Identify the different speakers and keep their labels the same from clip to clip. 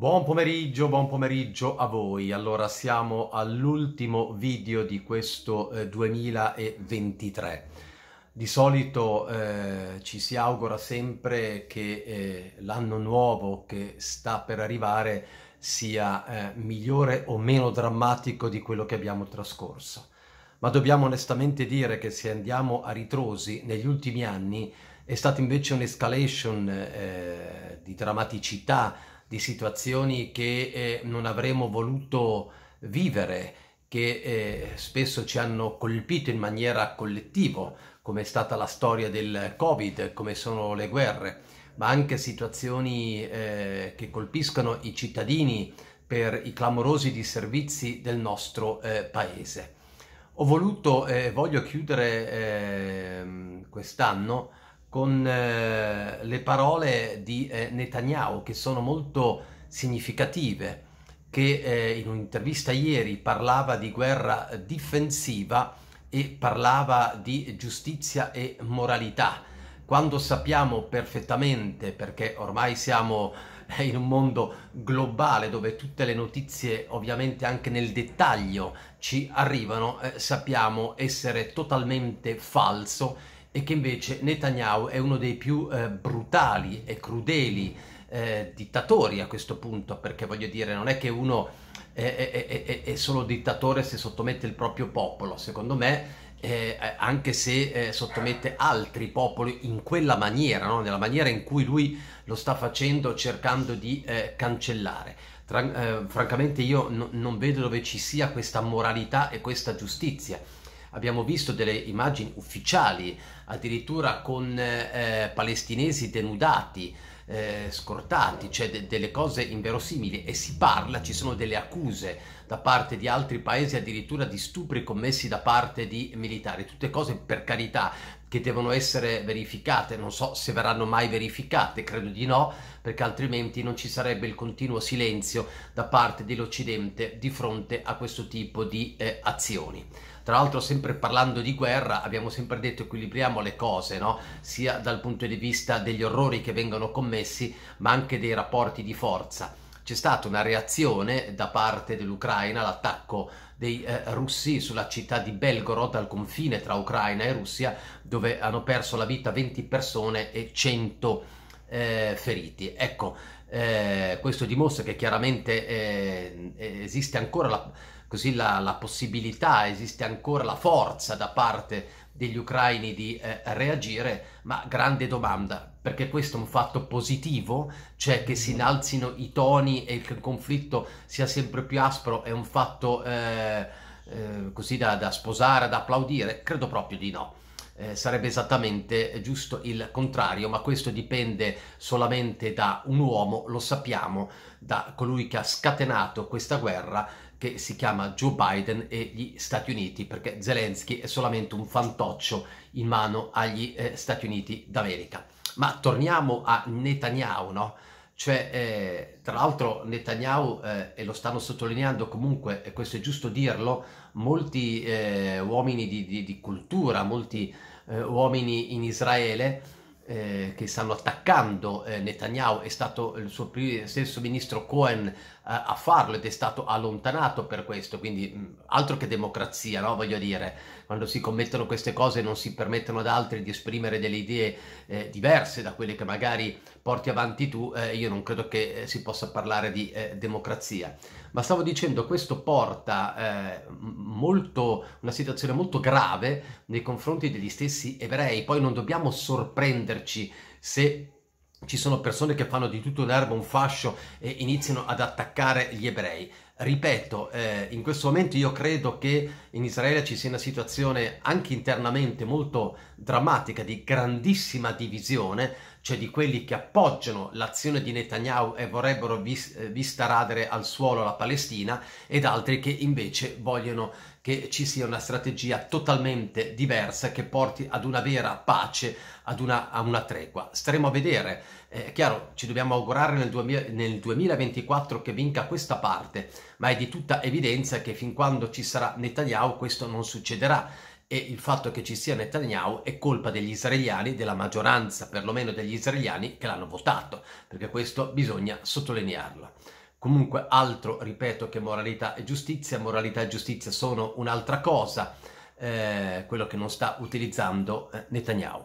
Speaker 1: Buon pomeriggio, buon pomeriggio a voi. Allora siamo all'ultimo video di questo eh, 2023. Di solito eh, ci si augura sempre che eh, l'anno nuovo che sta per arrivare sia eh, migliore o meno drammatico di quello che abbiamo trascorso. Ma dobbiamo onestamente dire che se andiamo a ritrosi negli ultimi anni è stata invece un'escalation eh, di drammaticità di situazioni che eh, non avremmo voluto vivere, che eh, spesso ci hanno colpito in maniera collettiva, come è stata la storia del Covid, come sono le guerre, ma anche situazioni eh, che colpiscono i cittadini per i clamorosi disservizi del nostro eh, paese. Ho voluto e eh, voglio chiudere ehm, quest'anno con eh, le parole di eh, Netanyahu che sono molto significative, che eh, in un'intervista ieri parlava di guerra difensiva e parlava di giustizia e moralità, quando sappiamo perfettamente, perché ormai siamo eh, in un mondo globale dove tutte le notizie ovviamente anche nel dettaglio ci arrivano, eh, sappiamo essere totalmente falso e che invece Netanyahu è uno dei più eh, brutali e crudeli eh, dittatori a questo punto, perché voglio dire, non è che uno è, è, è solo dittatore se sottomette il proprio popolo, secondo me eh, eh, anche se eh, sottomette altri popoli in quella maniera, no? nella maniera in cui lui lo sta facendo cercando di eh, cancellare. Tra, eh, francamente io no, non vedo dove ci sia questa moralità e questa giustizia abbiamo visto delle immagini ufficiali addirittura con eh, palestinesi denudati eh, scortati, cioè de- delle cose inverosimili e si parla, ci sono delle accuse da parte di altri paesi addirittura di stupri commessi da parte di militari, tutte cose per carità che devono essere verificate, non so se verranno mai verificate, credo di no, perché altrimenti non ci sarebbe il continuo silenzio da parte dell'Occidente di fronte a questo tipo di eh, azioni. Tra l'altro, sempre parlando di guerra, abbiamo sempre detto equilibriamo le cose, no? sia dal punto di vista degli orrori che vengono commessi, compromessi, ma anche dei rapporti di forza. C'è stata una reazione da parte dell'Ucraina all'attacco dei eh, russi sulla città di Belgorod al confine tra Ucraina e Russia dove hanno perso la vita 20 persone e 100 eh, feriti. Ecco, eh, questo dimostra che chiaramente eh, esiste ancora la così la, la possibilità, esiste ancora la forza da parte degli ucraini di eh, reagire, ma grande domanda, perché questo è un fatto positivo, cioè che si innalzino i toni e che il conflitto sia sempre più aspro è un fatto eh, eh, così da, da, sposare, da applaudire? Credo proprio di no. Eh, sarebbe esattamente giusto il contrario, ma questo dipende solamente da un uomo, lo sappiamo, da colui che ha scatenato questa guerra che si chiama Joe Biden e gli Stati Uniti, perché Zelensky è solamente un fantoccio in mano agli eh, Stati Uniti d'America. Ma torniamo a Netanyahu, no? Cioè, eh, tra l'altro Netanyahu, eh, e lo stanno sottolineando comunque, e questo è giusto dirlo, molti eh, uomini di, di, di, cultura, molti eh, uomini in Israele, eh, che stanno attaccando eh, Netanyahu, è stato il suo stesso ministro Cohen eh, a farlo ed è stato allontanato per questo, quindi mh, mm, altro che democrazia, no? voglio dire, quando si commettono queste cose non si permettono ad altri di esprimere delle idee eh, diverse da quelle che magari porti avanti tu, eh, io non credo che eh, si possa parlare di democrazia ma stavo dicendo questo porta eh, molto, una situazione molto grave nei confronti degli stessi ebrei. Poi non dobbiamo sorprenderci se ci sono persone che fanno di tutto l'erba un fascio e iniziano ad attaccare gli ebrei. Ripeto, eh, in questo momento io credo che in Israele ci sia una situazione anche internamente molto drammatica di grandissima divisione cioè di quelli che appoggiano l'azione di Netanyahu e vorrebbero vis- eh, vista radere al suolo la Palestina, ed altri che invece vogliono che ci sia una strategia totalmente diversa che porti ad una vera pace, ad una, a una tregua. Staremo a vedere. Eh, è chiaro, ci dobbiamo augurare nel, 2000, nel 2024 che vinca questa parte, ma è di tutta evidenza che fin quando ci sarà Netanyahu questo non succederà e il fatto che ci sia Netanyahu è colpa degli israeliani, della maggioranza perlomeno degli israeliani che l'hanno votato, perché questo bisogna sottolinearlo. Comunque altro, ripeto, che moralità e giustizia, moralità e giustizia sono un'altra cosa, eh, quello che non sta utilizzando eh, Netanyahu.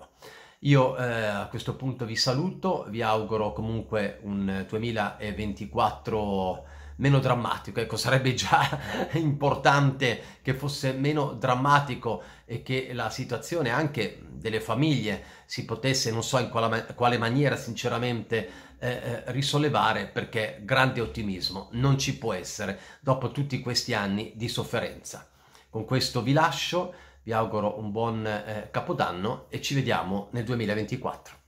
Speaker 1: Io eh, a questo punto vi saluto, vi auguro comunque un 2024 meno drammatico. Ecco, sarebbe già importante che fosse meno drammatico e che la situazione anche delle famiglie si potesse, non so in quale, quale maniera sinceramente, eh, eh, risollevare perché grande ottimismo non ci può essere dopo tutti questi anni di sofferenza. Con questo vi lascio, vi auguro un buon eh, capodanno e ci vediamo nel 2024.